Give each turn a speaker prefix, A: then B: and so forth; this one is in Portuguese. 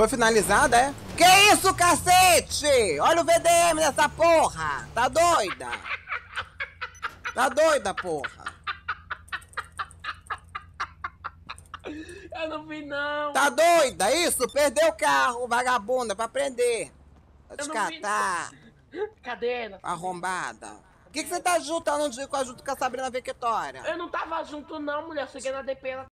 A: Foi finalizada, é? Que isso, cacete? Olha o VDM nessa porra! Tá doida? Tá doida, porra?
B: Eu não vi, não. Tá
A: doida? Isso, perdeu o carro, vagabunda, pra prender.
B: Pra descartar. catar.
A: Arrombada.
C: O que, que você tá juntando um dia com a junto com a Sabrina Victoria? Eu
D: não tava junto, não,
C: mulher. cheguei na DP, ela